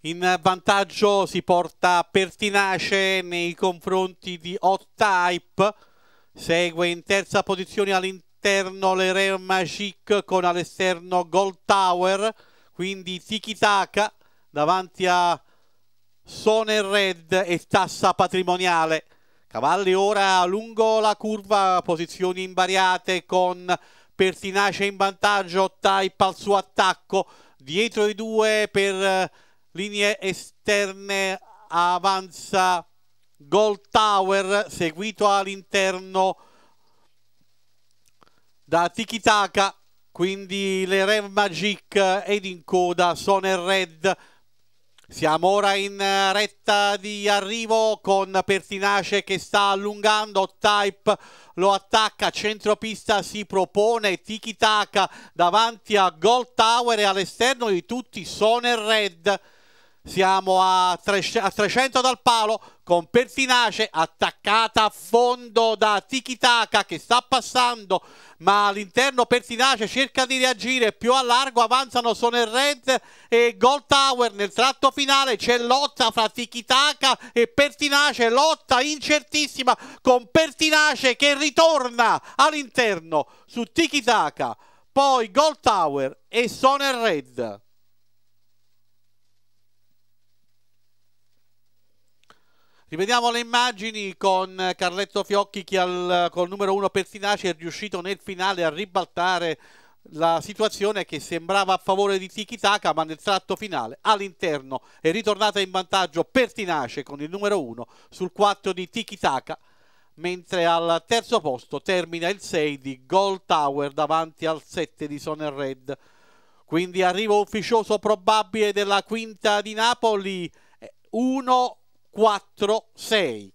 in vantaggio si porta Pertinace nei confronti di Hot Type segue in terza posizione all'interno l'Erem Magic con all'esterno Gold Tower quindi Tiki Taka davanti a Soner Red e Tassa Patrimoniale cavalli ora lungo la curva posizioni invariate con Pertinace in vantaggio, Type al suo attacco, dietro i due per eh, linee esterne avanza Gold Tower, seguito all'interno da Tikitaka, quindi le Rev Magic eh, ed in coda sono il Red siamo ora in eh, retta di arrivo con Pertinace che sta allungando, Type lo attacca, centropista si propone, tiki-taka davanti a Gold Tower e all'esterno di tutti sono il Red. Siamo a, 300 dal palo con Pertinace attaccata a fondo da Tikitaka che sta passando ma all'interno Pertinace cerca di reagire più a largo avanzano sono il Red e Gold Tower nel tratto finale c'è lotta fra Tikitaka e Pertinace lotta incertissima con Pertinace che ritorna all'interno su Tikitaka poi Gold Tower e Soner Red Rivediamo le immagini con Carletto Fiocchi che al, col numero 1 Pertinaci è riuscito nel finale a ribaltare la situazione che sembrava a favore di Tikitaka ma nel tratto finale all'interno è ritornata in vantaggio Pertinace con il numero 1 sul 4 di Tikitaka mentre al terzo posto termina il 6 di Gold Tower davanti al 7 di Soner Red quindi arrivo ufficioso probabile della quinta di Napoli 1 eh, 4-6.